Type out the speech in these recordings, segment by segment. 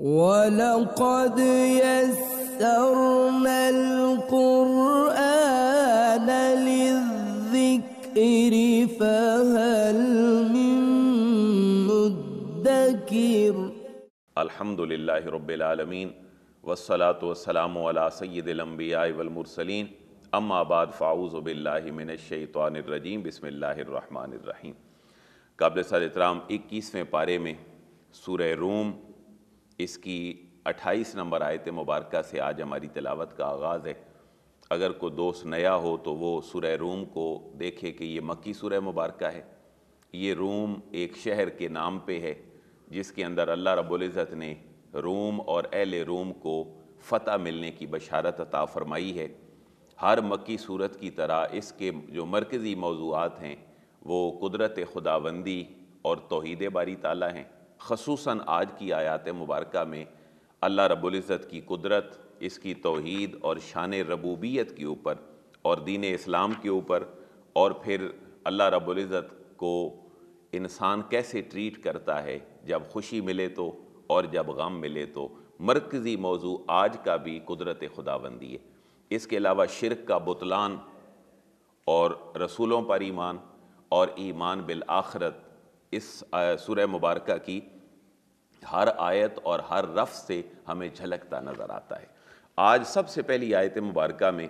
ولقد يسرنا القرآن للذكر فهل من مدكر الحمد لله رب العالمين والصلاة والسلام على سيد الأنبياء والمرسلين अम्मा बाद फ़ाउज़ बिल्लाशैतरजीम बसमीम काबिल सर इतराम इक्कीसवें पारे में सूर रूम इसकी 28 नंबर आयत मुबारक से आज हमारी तलावत का आगाज़ है अगर कोई दोस्त नया हो तो वो सुरह रूम को देखे कि ये मक्की सुरह मुबारक है ये रूम एक शहर के नाम पे है जिसके अंदर अल्लाह रबुल्ज़त ने रूम और अहल रूम को फ़तह मिलने की बशारत अता फ़रमाई है हर मक्की सूरत की तरह इसके जो मरकज़ी मौजूद हैं वो कुदरत खुदाबंदी और तोहद बारी ताली हैं खसूस आज की आयात मुबारक में अल्लाह रबुल्ज़त की कुदरत इसकी तोहद और शान रबूबियत के ऊपर और दीन इस्लाम के ऊपर और फिर अल्लाह रबुल्ज़त को इंसान कैसे ट्रीट करता है जब खुशी मिले तो और जब गम मिले तो मरकज़ी मौजू आज का भी कुदरत खुदाबंदी है इसके अलावा शिरक का बुतलान और रसूलों पर ईमान और ईमान बिल आखरत इस सूर्य मुबारक की हर आयत और हर रफ़ से हमें झलकता नज़र आता है आज सबसे पहली आयत मुबारक में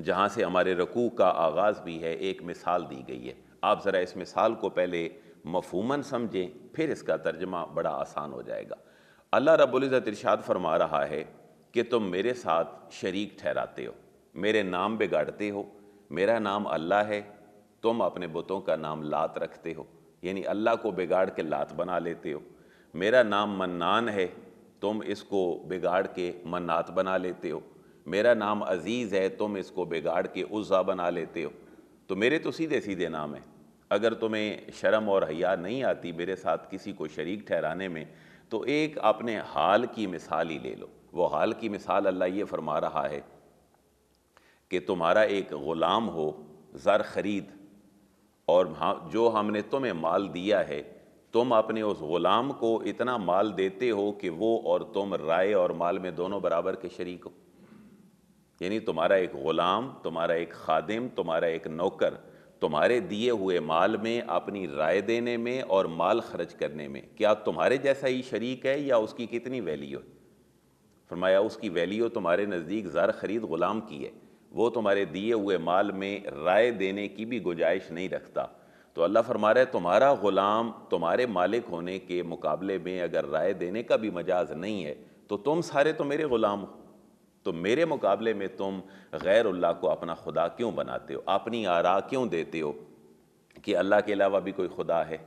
जहाँ से हमारे रकू का आगाज़ भी है एक मिसाल दी गई है आप ज़रा इस मिसाल को पहले मफूमन समझें फिर इसका तर्जमा बड़ा आसान हो जाएगा अल्लाह रबुल्ज़त इरशाद फरमा रहा है कि तुम मेरे साथ शरीक ठहराते हो मेरे नाम बिगाड़ते हो मेरा नाम अल्लाह है तुम अपने बुतों का नाम लात रखते हो यानी अल्लाह को बिगाड़ के लात बना लेते हो मेरा नाम मन्नान है तुम इसको बिगाड़ के मन्नात बना लेते हो मेरा नाम अज़ीज़ है तुम इसको बिगाड़ के उज़ा बना लेते हो तो मेरे तो सीधे सीधे नाम हैं अगर तुम्हें शर्म और हया नहीं आती मेरे साथ किसी को शरीक ठहराने में तो एक अपने हाल की मिसाल ही ले लो वो हाल की मिसाल अल्लाह ये फरमा रहा है कि तुम्हारा एक ग़ुलाम हो ज़र ख़रीद और हाँ जो हमने तुम्हें माल दिया है तुम अपने उस ग़ुलाम को इतना माल देते हो कि वो और तुम राय और माल में दोनों बराबर के शरीक हो यानी तुम्हारा एक ग़ुलाम तुम्हारा एक खादिम तुम्हारा एक नौकर तुम्हारे दिए हुए माल में अपनी राय देने में और माल खर्च करने में क्या तुम्हारे जैसा ही शरीक है या उसकी कितनी वैल्यू है फरमाया उसकी वैल्यू तुम्हारे नज़दीक ज़र ख़रीद ग़ुलाम की है वो तुम्हारे दिए हुए माल में राय देने की भी गुंजाइश नहीं रखता तो अल्लाह फरमा रहा है तुम्हारा ग़ुलाम तुम्हारे मालिक होने के मुकाबले में अगर राय देने का भी मजाज नहीं है तो तुम सारे तो मेरे ग़ुलाम हो तो मेरे मुकाबले में तुम गैर अल्लाह को अपना खुदा क्यों बनाते हो अपनी आरा क्यों देते हो कि अल्लाह के अलावा भी कोई खुदा है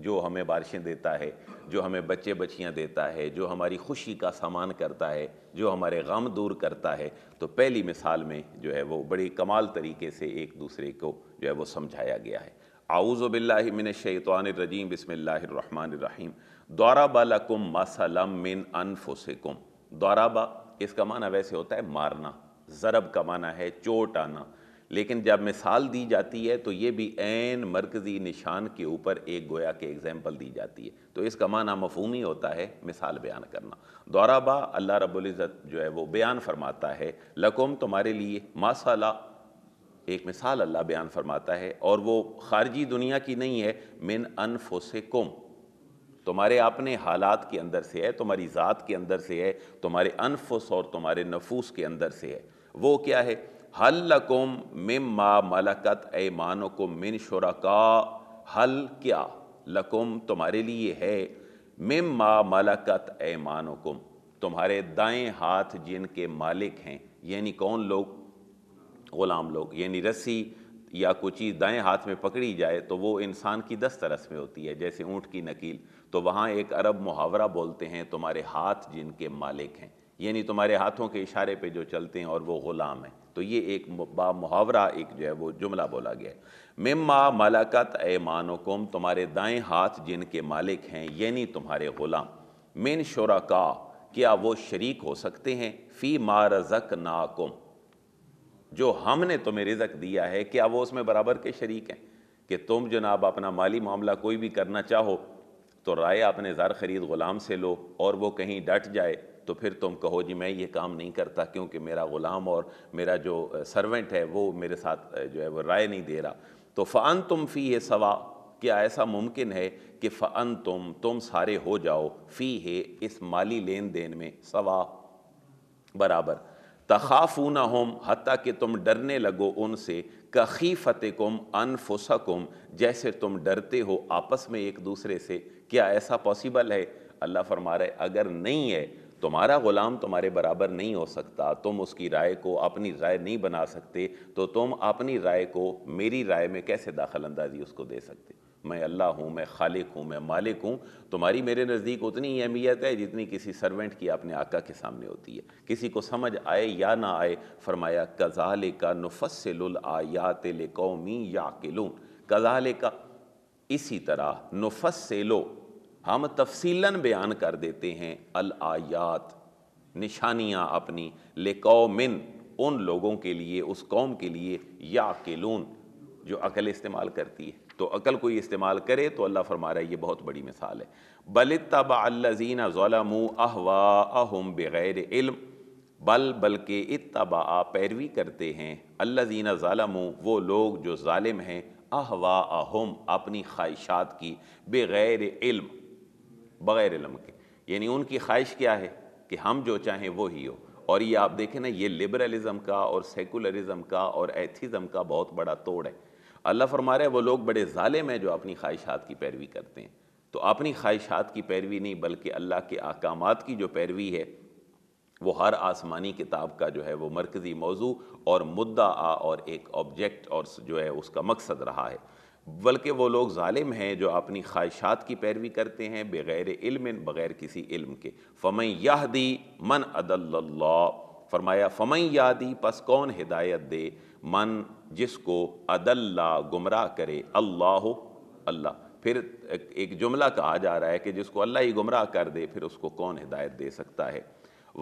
जो हमें बारिशें देता है जो हमें बच्चे बच्चियाँ देता है जो हमारी खुशी का सामान करता है जो हमारे गम दूर करता है तो पहली मिसाल में जो है वो बड़ी कमाल तरीके से एक दूसरे को जो है वो समझाया गया है आउज़बिल्लिमिन शैतवानरजीम बसमीम दौराबाला कुम मसलम मिन दौरा दौराबा इसका माना वैसे होता है मारना ज़रब का माना है चोट आना लेकिन जब मिसाल दी जाती है तो ये भी एन मरकज़ी निशान के ऊपर एक गोया के एग्ज़ाम्पल दी जाती है तो इसका माना मफहमी होता है मिसाल बयान करना दौराबा अल्लाह रबुल्ज़त जो है वो बयान फरमाता है लकुम तुम्हारे लिए मासाला एक मिसाल अल्लाह बयान फरमाता है और वो खारजी दुनिया की नहीं है मिन कुम तुम्हारे अपने हालात के अंदर से है तुम्हारी ज़ात के अंदर से है तुम्हारे अनफुस और तुम्हारे नफूस के अंदर से है वो क्या है हल लकुम मिम मा मलकत मानो को मिन शुरका हल क्या लकुम तुम्हारे लिए है मिम मा मलकत ऐमानो कुम तुम्हारे दाएं हाथ जिनके मालिक हैं यानी कौन लोग ग़ुलाम लोग यानी रस्सी या कुछ चीज़ दाएँ हाथ में पकड़ी जाए तो वो इंसान की दस्तरस में होती है जैसे ऊँट की नकील तो वहाँ एक अरब मुहावरा बोलते हैं तुम्हारे हाथ जिनके मालिक हैं यानी तुम्हारे हाथों के इशारे पे जो चलते हैं और वो ग़ुलाम हैं तो ये एक बा मुहावरा एक जो है वो जुमला बोला गया मिम्मा मलकत ए मानकुम तुम्हारे दाएं हाथ जिनके मालिक हैं यानी तुम्हारे ग़ुलाम मिन शुरा क्या वो शरीक हो सकते हैं फ़ी मा रज़क नाकुम जो हमने तुम्हें रिजक दिया है क्या वो उसमें बराबर के शरीक हैं कि तुम जनाब अपना माली मामला कोई भी करना चाहो तो राय आपने ज़र ख़रीद ग़ुलाम से लो और वो कहीं डट जाए तो फिर तुम कहो जी मैं ये काम नहीं करता क्योंकि मेरा ग़ुलाम और मेरा जो सर्वेंट है वो मेरे साथ जो है वो राय नहीं दे रहा तो फ़ान तुम फ़ी है सवा क्या ऐसा मुमकिन है कि फ़ान तुम तुम सारे हो जाओ फ़ी है इस माली लेन देन में सवा बराबर तखाफू ना होम हती कि तुम डरने लगो उनसे कखी फ़तकुम अनफुसकुम जैसे तुम डरते हो आपस में एक दूसरे से क्या ऐसा पॉसिबल है अल्लाह फरमा रहे अगर नहीं है तुम्हारा ग़ुलाम तुम्हारे बराबर नहीं हो सकता तुम उसकी राय को अपनी राय नहीं बना सकते तो तुम अपनी राय को मेरी राय में कैसे दाखल अंदाजी उसको दे सकते मैं अल्लाह हूँ मैं खालिक हूँ मैं मालिक हूँ तुम्हारी मेरे नज़दीक उतनी ही अहमियत है जितनी किसी सर्वेंट की अपने आका के सामने होती है किसी को समझ आए या ना आए फरमाया कज़ाल का नुफसल आयात ले कौमी या किलून कज़ाल का इसी तरह नुफसलो हम तफसीला बयान कर देते हैं अल आयात निशानियाँ अपनी कौमिन उन लोगों के लिए उस कौम के लिए या केलून जो अकल इस्तेमाल करती है तो अकल कोई इस्तेमाल करे तो अल्लाह फरमा रहा है ये बहुत बड़ी मिसाल है बल तबाजीना ज़लमू अहवा अहम बग़ैर इल्म बल बल्कि इतबा पैरवी करते हैं अल्लाजीना ज़ालमू वो लोग जो ालिम हैं अहवा अहम अपनी ख्वाहिशात की बग़ैर इल्म बग़ैर इलम के यानी उनकी ख्वाहिश क्या है कि हम जो चाहें वो ही हो और ये आप देखें ना ये लिबरलिज़म का और सेकुलरिज़म का और एथिज़म का बहुत बड़ा तोड़ है अल्लाह फरमा रहे वो लोग बड़े ालिम हैं जो अपनी ख्वाहिशात की पैरवी करते हैं तो अपनी ख्वाहिशात की पैरवी नहीं बल्कि अल्लाह के अहकाम की जो पैरवी है वो हर आसमानी किताब का जो है वो मरकज़ी मौजू और मुद्दा आ और एक ऑब्जेक्ट और जो है उसका मकसद रहा है बल्कि वो लोग ालिम हैं जो अपनी ख्वाहिशात की पैरवी करते हैं बग़ैर इल्म बग़ैर किसी इल्म के फ़मई दी मन अदल्ला फरमाया फ़मई दी पस कौन हिदायत दे मन जिसको अदल्ला गुमराह करे अल्लाह अल्लाह फिर एक जुमला कहा जा रहा है कि जिसको अल्लाह ही गुमराह कर दे फिर उसको कौन हिदायत दे सकता है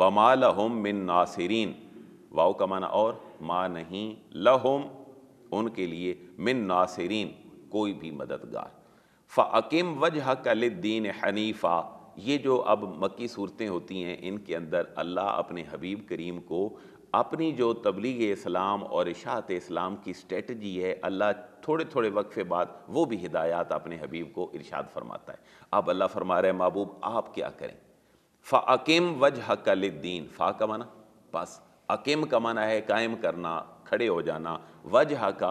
वमा लहम मिन नासरीन वाओ का माना और माँ नहीं लहम उनके लिए मिन नासरीन कोई भी मददगार फ़ाकिम वजह कल दीन हनीफ़ा ये जो अब मक्की सूरतें होती हैं इनके अंदर अल्लाह अपने हबीब करीम को अपनी जो तबलीग इस्लाम और इशात इस्लाम की स्ट्रेटजी है अल्लाह थोड़े थोड़े वक्फे बाद वो भी हिदायत अपने हबीब को इरशाद फरमाता है अब अल्लाह फरमा रहे महबूब आप क्या करें फ़ाकिम वजह कल दीन फ़ा का माना बस अकिम का माना है कायम करना खड़े हो जाना वजह का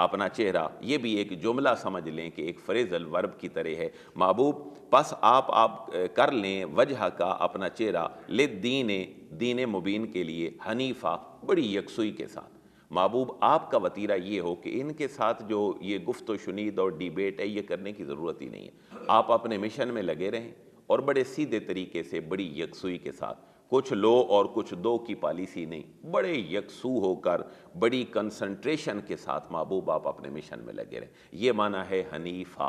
अपना चेहरा ये भी एक जुमला समझ लें कि एक फ्रेजल वर्ब की तरह है महबूब बस आप आप कर लें वजह का अपना चेहरा ले दीन दीन मुबीन के लिए हनीफा बड़ी यकसुई के साथ महबूब आपका वतीरा ये हो कि इनके साथ जो ये गुफ्त शुनीद और डिबेट है ये करने की ज़रूरत ही नहीं है आप अपने मिशन में लगे रहें और बड़े सीधे तरीके से बड़ी यकसुई के साथ कुछ लो और कुछ दो की पॉलिसी नहीं बड़े यकसू होकर बड़ी कंसंट्रेशन के साथ महबूब बाप अपने मिशन में लगे रहे ये माना है हनीफा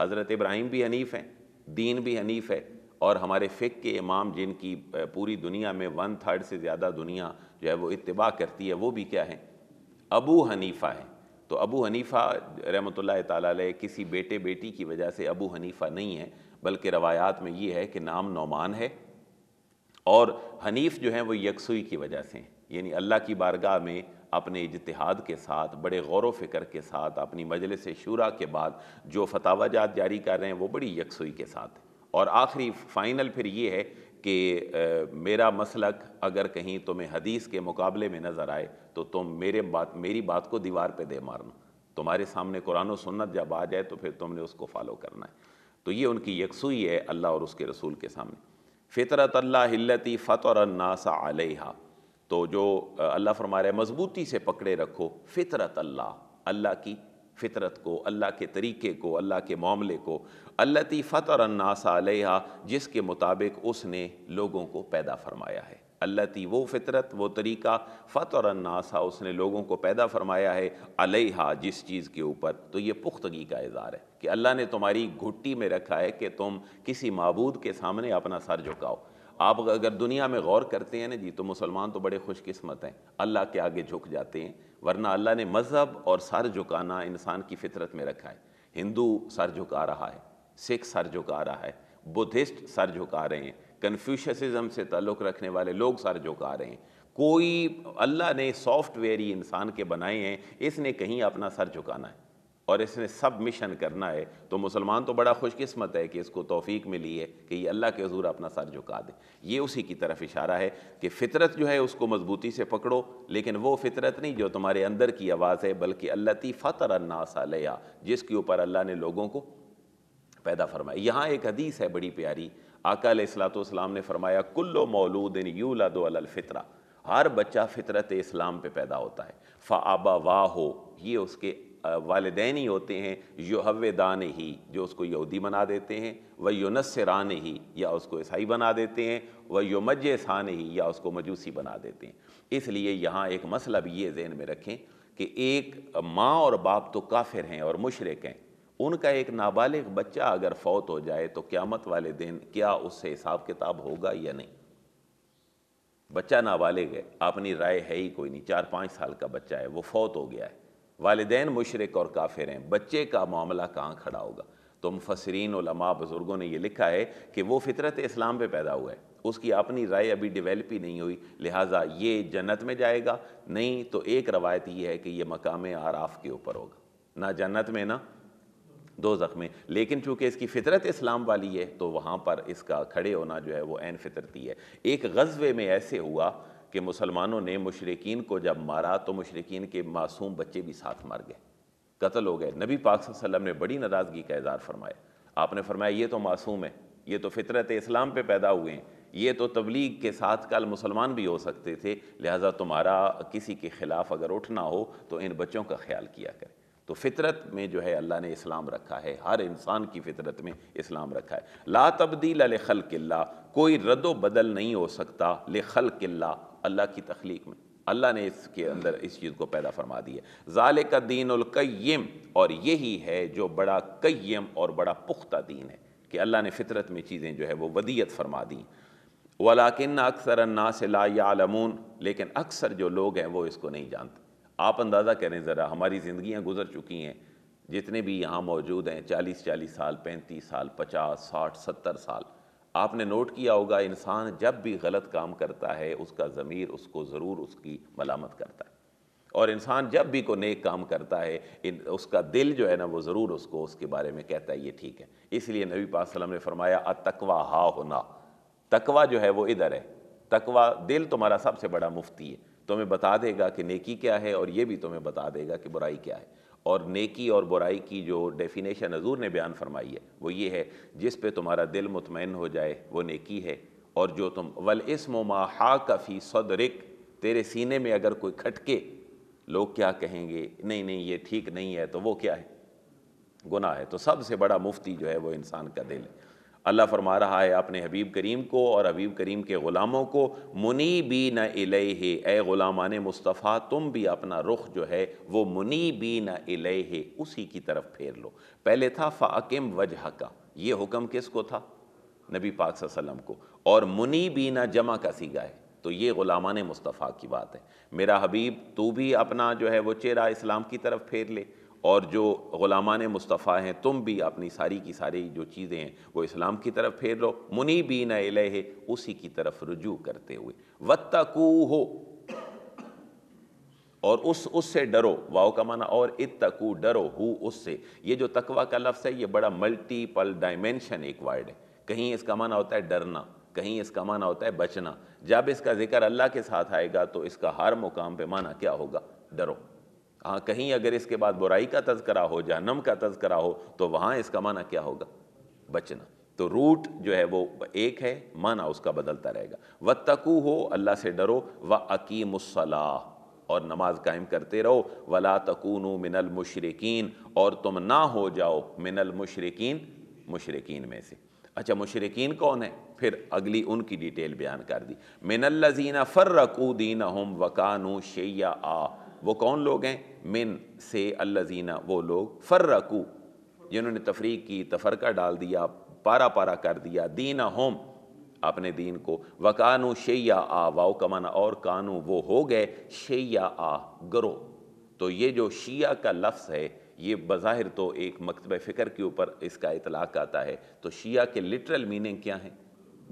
हज़रत इब्राहिम भी हनीफ हैं दीन भी हनीफ है और हमारे फ़िक के इमाम जिनकी पूरी दुनिया में वन थर्ड से ज़्यादा दुनिया जो है वो इतबा करती है वो भी क्या है अबू हनीफा है तो अबू हनीफा रहमत ताली किसी बेटे बेटी की वजह से अबू हनीफा नहीं है बल्कि रवायात में ये है कि नाम नौमान है और हनीफ जो हैं वो यकसुई की वजह से यानी अल्लाह की बारगाह में अपने इजतहाद के साथ बड़े गौर व के साथ अपनी मजलिस शूरा के बाद जो फतावाजात जारी कर रहे हैं वो बड़ी यकसुई के साथ और आखिरी फ़ाइनल फिर ये है कि मेरा मसलक अगर कहीं तुम्हें हदीस के मुकाबले में नज़र आए तो तुम मेरे बात मेरी बात को दीवार पे दे मारना तुम्हारे सामने कुरान सुन्नत जब आ जाए तो फिर तुमने उसको फॉलो करना है तो ये उनकी यकसुई है अल्लाह और उसके रसूल के सामने फ़ितरत अल्लाती फ़तर नासा आलिहा तो जो अल्लाह फरमा रहे मज़बूती से पकड़े रखो फ़ितरत अल्लाह अल्लाह की फ़ितरत को अल्लाह के तरीके को अल्लाह के मामले को अल्लती फ़तर नासा आलिहा जिसके मुताबिक उसने लोगों को पैदा फरमाया है अल्लाह थी वो फितरत वो तरीका फत और अन्नासा उसने लोगों को पैदा फरमाया है अलहा जिस चीज़ के ऊपर तो ये पुख्तगी का इजहार है कि अल्लाह ने तुम्हारी घुट्टी में रखा है कि तुम किसी मबूद के सामने अपना सर झुकाओ आप अगर दुनिया में गौर करते हैं ना जी तो मुसलमान तो बड़े खुशकस्मत हैं अल्लाह के आगे झुक जाते हैं वरना अल्लाह ने मज़हब और सर झुकाना इंसान की फितरत में रखा है हिंदू सर झुका रहा है सिख सर झुका रहा है बुद्धिस्ट सर झुका रहे हैं कन्फ्यूशसिज्म से ताल्लुक़ रखने वाले लोग सर झुका रहे हैं कोई अल्लाह ने सॉफ्टवेयर ही इंसान के बनाए हैं इसने कहीं अपना सर झुकाना है और इसने सब मिशन करना है तो मुसलमान तो बड़ा खुशकिस्मत है कि इसको तोफ़ी मिली है कि ये अल्लाह के हजूर अपना सर झुका दे ये उसी की तरफ इशारा है कि फ़ितरत जो है उसको मजबूती से पकड़ो लेकिन वो फ़ितरत नहीं जो तुम्हारे अंदर की आवाज़ है बल्कि की फ़तर अन्नास जिसके ऊपर अल्लाह ने लोगों को पैदा फरमाया यहाँ एक हदीस है बड़ी प्यारी आका सलाम ने फरमाया कुल्लो मौलूदिन यू लदोलफ़ितरा हर बच्चा फ़ितरत इस्लाम पे पैदा होता है फ़ाबा वाह हो ये उसके वालदेन ही होते हैं यहवदान ही जो उसको यहूदी बना देते हैं व युनसरान ही या उसको ईसाई बना देते हैं व युमजान ही या उसको मजूसी बना देते हैं इसलिए यहाँ एक मसला भी ये जहन में रखें कि एक माँ और बाप तो काफिर हैं और मुशरक हैं उनका एक नाबालिग बच्चा अगर फौत हो जाए तो क़्यामत वाले दिन क्या उससे हिसाब किताब होगा या नहीं बच्चा नाबालिग है अपनी राय है ही कोई नहीं चार पाँच साल का बच्चा है वो फौत हो गया है वालदेन मुशरक और काफिर हैं बच्चे का मामला कहाँ खड़ा होगा तो मुफसरीन लमा बुज़ुर्गों ने यह लिखा है कि वो फितरत इस्लाम पे पैदा हुआ है उसकी अपनी राय अभी डिवेलप ही नहीं हुई लिहाजा ये जन्नत में जाएगा नहीं तो एक रवायत ये है कि ये मकाम आराफ के ऊपर होगा ना जन्नत में ना दो ज़ख्में लेकिन चूंकि इसकी फ़ितरत इस्लाम वाली है तो वहाँ पर इसका खड़े होना जो है वो एन फितरती है एक गजबे में ऐसे हुआ कि मुसलमानों ने मुशरकिन को जब मारा तो मुशरकिन के मासूम बच्चे भी साथ मार गए कत्ल हो गए नबी पाक वसल्लम ने बड़ी नाराज़गी का इजहार फरमाया आपने फरमाया ये तो मासूम है ये तो फितरत इस्लाम पर पैदा हुए हैं ये तो तबलीग के साथ कल मुसलमान भी हो सकते थे लिहाजा तुम्हारा किसी के ख़िलाफ़ अगर उठना हो तो इन बच्चों का ख्याल किया करें तो फितरत में जो है अल्लाह ने इस्लाम रखा है हर इंसान की फितरत में इस्लाम रखा है ला तब्दील अल खल किल्ला कोई रद्द बदल नहीं हो सकता ले खल किल्ला अल्लाह की तख्लीक में अल्लाह ने इसके अंदर इस चीज़ को पैदा फरमा दी है ज़ाल का दीन उलकयम और यही है जो बड़ा कयम और बड़ा पुख्ता दीन है कि अल्लाह ने फितरत में चीज़ें जो है वो वदियत फरमा दी वलाकिन अक्सर अन्ना से ला यालमून लेकिन अक्सर जो लोग हैं वो इसको नहीं जानते आप अंदाज़ा करें ज़रा हमारी ज़िंदियाँ गुजर चुकी हैं जितने भी यहाँ मौजूद हैं चालीस चालीस साल पैंतीस साल पचास साठ सत्तर साल आपने नोट किया होगा इंसान जब भी गलत काम करता है उसका ज़मीर उसको ज़रूर उसकी मलामत करता है और इंसान जब भी को नेक काम करता है इन उसका दिल जो है ना वो ज़रूर उसको उसके बारे में कहता है ये ठीक है इसलिए नबी सलम ने फरमाया अ तकवा हा होना तकवा जो है वो इधर है तकवा दिल तुम्हारा सबसे बड़ा मुफ्ती है तुम्हें बता देगा कि नेकी क्या है और ये भी तुम्हें बता देगा कि बुराई क्या है और नेकी और बुराई की जो डेफिनेशन हजूर ने बयान फरमाई है वो ये है जिस पे तुम्हारा दिल मुतमिन हो जाए वो नेकी है और जो तुम वल इसम माहा कफ़ी सदरिक तेरे सीने में अगर कोई खटके लोग क्या कहेंगे नहीं नहीं ये ठीक नहीं है तो वो क्या है गुनाह है तो सबसे बड़ा मुफ्ती जो है वो इंसान का दिल है अल्लाह फरमा रहा है अपने हबीब करीम को और हबीब करीम के ग़ुलामों को मुनी बी न इलहे ए ग़ुलामान मुस्तफ़ा तुम भी अपना रुख जो है वो मुनी बी न इलहे उसी की तरफ फेर लो पहले था फ़ाकिम वजह का ये हुक्म किस को था नबी पाक सल्लम को और मुनी बी न जमा का सीगा है तो ये ग़ुलामान मुस्तफ़ा की बात है मेरा हबीब तू भी अपना जो है वो चेहरा इस्लाम की तरफ फेर ले और जो ग़ुलामान मुस्तफ़ा हैं तुम भी अपनी सारी की सारी जो चीज़ें हैं वो इस्लाम की तरफ फेर लो मुनी भी न उसी की तरफ रुजू करते हुए वत्तकू हो और उस उससे डरो वाओ का माना और इतकू डरो हु उससे ये जो तकवा का लफ्ज़ है ये बड़ा मल्टीपल डायमेंशन एक वर्ड है कहीं इसका माना होता है डरना कहीं इसका माना होता है बचना जब इसका जिक्र अल्लाह के साथ आएगा तो इसका हर मुकाम पे माना क्या होगा डरो हाँ कहीं अगर इसके बाद बुराई का तस्करा हो जहनम का तस्करा हो तो वहाँ इसका माना क्या होगा बचना तो रूट जो है वो एक है माना उसका बदलता रहेगा व तकू हो अल्लाह से डरो व अकीमसलाह और नमाज कायम करते रहो वला तकून मिनल मुशरकिन और तुम ना हो जाओ मिनल मुशरकिन मुशरकिन में से अच्छा मुशरकिन कौन है फिर अगली उनकी डिटेल बयान कर दी मिनल लजीना फ़र्रकू दीन हम वकानू शैया आ वो कौन लोग हैं मिन से अल्लाजीना वो लोग फ़र्रकू जिन्होंने तफरी की तफरका डाल दिया पारा पारा कर दिया दीना होम अपने दीन को वकानू शैया आ वाओ कमाना और कानू वो हो गए शैया आ गरो तो ये जो शिया का लफ्स है ये बज़ाहिर तो एक मकतब फ़िक्र के ऊपर इसका इतलाक़ आता है तो शिया के लिटरल मीनिंग क्या है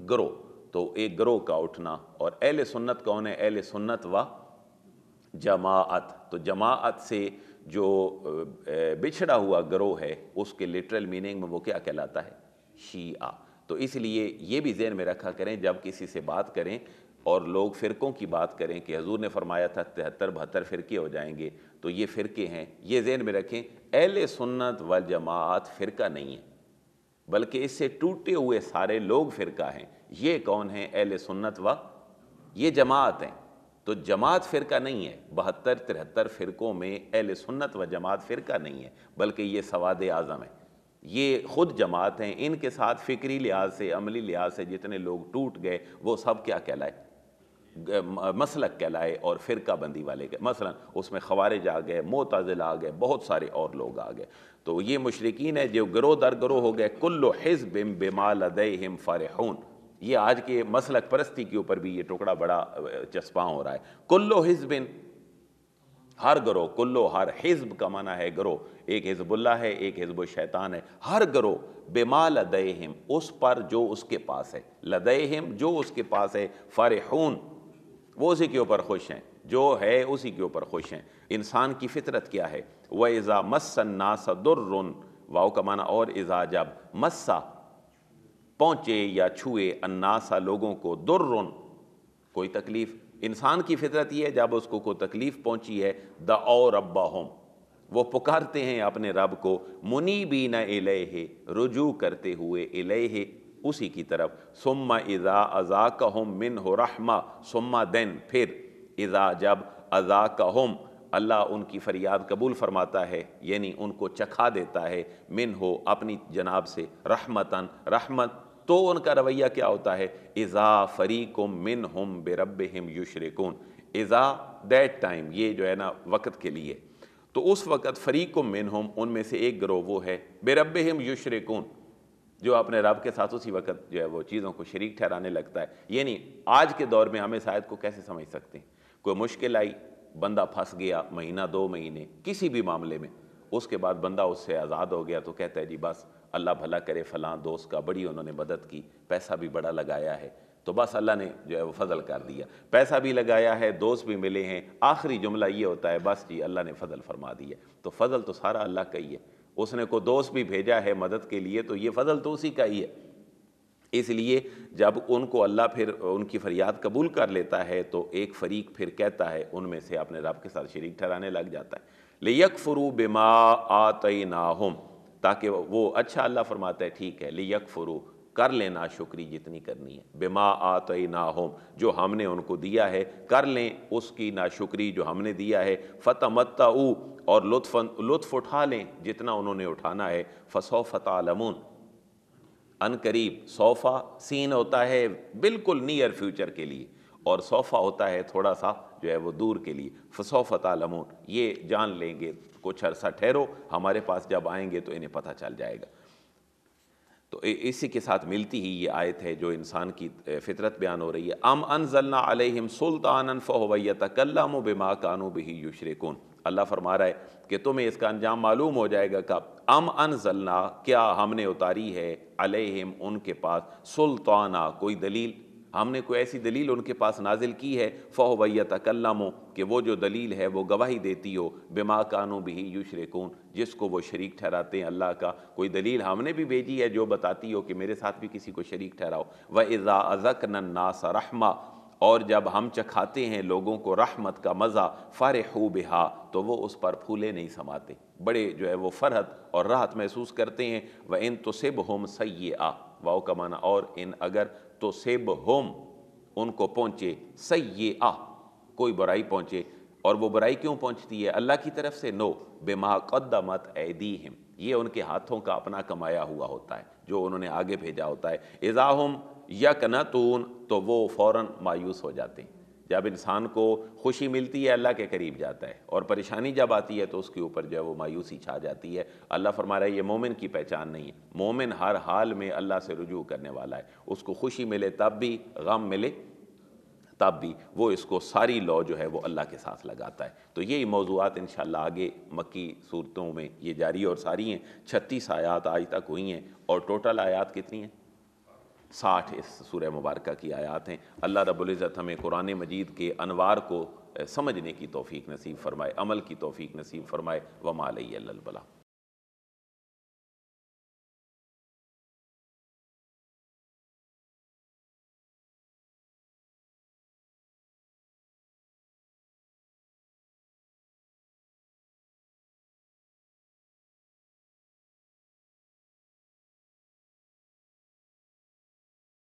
गरो तो एक गरो का उठना और अहल सुन्नत कौन है अहल सुन्नत वाह जमात तो जमात से जो बिछड़ा हुआ ग्रोह है उसके लिटरल मीनिंग में वो क्या कहलाता है शीआ तो इसलिए ये भी जहन में रखा करें जब किसी से बात करें और लोग फ़िरक़ों की बात करें कि हजूर ने फरमाया था तिहत्तर बहत्तर फ़िरके हो जाएंगे तो ये फ़िरके हैं ये जहन में रखें अहल सुन्नत व जमात फ़िरका नहीं है बल्कि इससे टूटे हुए सारे लोग फ़िरका हैं ये कौन है अहल सुन्नत व ये जमात हैं तो जमात फ़िरका नहीं है बहत्तर तिहत्तर फ़िरक़ों में अहल सुन्नत व जमात फ़िरका नहीं है बल्कि ये सवाद आज़म है ये ख़ुद जमात हैं इनके साथ फ़िक्री लिहाज से अमली लिहाज से जितने लोग टूट गए वो सब क्या कहलाए मसलक कहलाए और फ़िरका बंदी वाले गए मसला उसमें खवारिज आ गए मोताजिल आ गए बहुत सारे और लोग आ गए तो ये मशरकिन है जो गरो दर गरो हो गए कुल्लो हिज़ बिम बिमाल हिम फ़ारहून ये आज के मसलक परस्ती के ऊपर भी ये टुकड़ा बड़ा चस्पा हो रहा है कुल्लो हिजबिन हर गरो कुल्लो हर हिजब का माना है गरो एक हिजबुल्ला है एक हिजब शैतान है हर गरो बेमा लदयम उस पर जो उसके पास है लदयम जो उसके पास है फ़रहून वो उसी के ऊपर खुश हैं जो है उसी के ऊपर खुश हैं इंसान की फितरत क्या है वह इज़ा सदुर वाओ का माना और इज़ा जब मस्सा पहुँचे या छुए अन्नासा लोगों को दुर्रन कोई तकलीफ़ इंसान की फितरत यह है जब उसको कोई तकलीफ़ पहुँची है द और अब्बा होम वो पुकारते हैं अपने रब को मुनी भी न है रुजू करते हुए है उसी की तरफ सुम्मा इज़ा अज़ा कहम मिन हो रहमा सुम्मा देन फिर इज़ा जब अज़ा कहम अल्लाह उनकी फ़रियाद कबूल फरमाता है यानी उनको चखा देता है मिन हो अपनी जनाब से रहमतन रहमत तो उनका रवैया क्या होता है इज़ा फरीकुम मिन हम बेरब हिम कौन इज़ा दैट टाइम ये जो है ना वक़्त के लिए तो उस वक़्त फ़रीकुम मिन हम उनमें से एक ग्रोह वो है बेरब हिम युशरे कौन जो अपने रब के साथ उसी वक़्त जो है वो चीज़ों को शरीक ठहराने लगता है ये नहीं आज के दौर में हमें शायद को कैसे समझ सकते हैं कोई मुश्किल आई बंदा फंस गया महीना दो महीने किसी भी मामले में उसके बाद बंदा उससे आज़ाद हो गया तो कहता है जी बस अल्लाह भला करे फ़लाँ दोस्त का बड़ी उन्होंने मदद की पैसा भी बड़ा लगाया है तो बस अल्लाह ने जो है वो फजल कर दिया पैसा भी लगाया है दोस्त भी मिले हैं आखिरी जुमला ये होता है बस जी अल्लाह ने फजल फरमा दिया तो फजल तो सारा अल्लाह का ही है उसने को दोस्त भी भेजा है मदद के लिए तो ये फजल तो उसी का ही है इसलिए जब उनको अल्लाह फिर उनकी फरियाद कबूल कर लेता है तो एक फ़रीक फिर कहता है उनमें से अपने रब के साथ शरीक ठहराने लग जाता है ले यकफरू बेमा आतना हम ताकि वो अच्छा अल्लाह फरमाता है ठीक है लियक फ़ुरू कर लेना शुक्री जितनी करनी है बेमा आतई ना होम जो हमने उनको दिया है कर लें उसकी ना शुक्री जो हमने दिया है फ़तः मत्ता और लुत्फ़ लुत्फ़ उठा लें जितना उन्होंने उठाना है फसो फ़तालमून अन करीब सोफ़ा सीन होता है बिल्कुल नियर फ्यूचर के लिए और सोफ़ा होता है थोड़ा सा जो है वो दूर के लिए फसोफत लमून ये जान लेंगे कुछ अरसा ठहरो हमारे पास जब आएंगे तो इन्हें पता चल जाएगा तो इसी के साथ मिलती ही ये आयत है जो इंसान की फितरत बयान हो रही है अम अनजल्ला अलहिम सुल्तान फ़ोवैतकल्लम बिमा कानू बही युशरकून अल्लाह फरमा रहा है कि तुम्हें इसका अंजाम मालूम हो जाएगा कब अम अनजल्ला क्या हमने उतारी है अलहिम उनके पास सुल्ताना कोई दलील हमने कोई ऐसी दलील उनके पास नाजिल की है फ़ो वैया तकल्लमो कि वो जो दलील है वो गवाही देती हो बिमा कानो भी युशरकून जिसको वो शरीक ठहराते हैं अल्लाह का कोई दलील हमने भी भेजी है जो बताती हो कि मेरे साथ भी किसी को शरीक ठहराओ व इज़ा अज़क नास रहमा और जब हम चखाते हैं लोगों को रहमत का मज़ा हो बिहा तो वो उस पर फूले नहीं समाते बड़े जो है वो फ़रहत और राहत महसूस करते हैं व इन तो सिब होम सै आ वाओ कमाना और इन अगर तो सेब होम उनको पहुँचे सही आ कोई बुराई पहुँचे और वो बुराई क्यों पहुँचती है अल्लाह की तरफ से नो बेमा कदमत ऐदी हिम ये उनके हाथों का अपना कमाया हुआ होता है जो उन्होंने आगे भेजा होता है इज़ाहम यक नतून तो वो फ़ौर मायूस हो जाते हैं जब इंसान को खुशी मिलती है अल्लाह के करीब जाता है और परेशानी जब आती है तो उसके ऊपर जो है वो मायूसी छा जाती है अल्लाह फरमा रहा है ये मोमिन की पहचान नहीं है मोमिन हर हाल में अल्लाह से रुजू करने वाला है उसको खुशी मिले तब भी गम मिले तब भी वो इसको सारी लॉ जो है वो अल्लाह के साथ लगाता है तो यही मौजूद इन आगे मक्की सूरतों में ये जारी और सारी हैं छत्तीस आयात आज तक हुई हैं और टोटल आयात कितनी हैं साठ इस सूर्य मुबारक की आयात हैं अल्लाह रबुल्ज़त हमें कुरान मजीद के अनवार को समझने की तोफ़ी नसीब फ़रमाए अमल की तोफ़ी नसीब फ़रमाए वमाल बला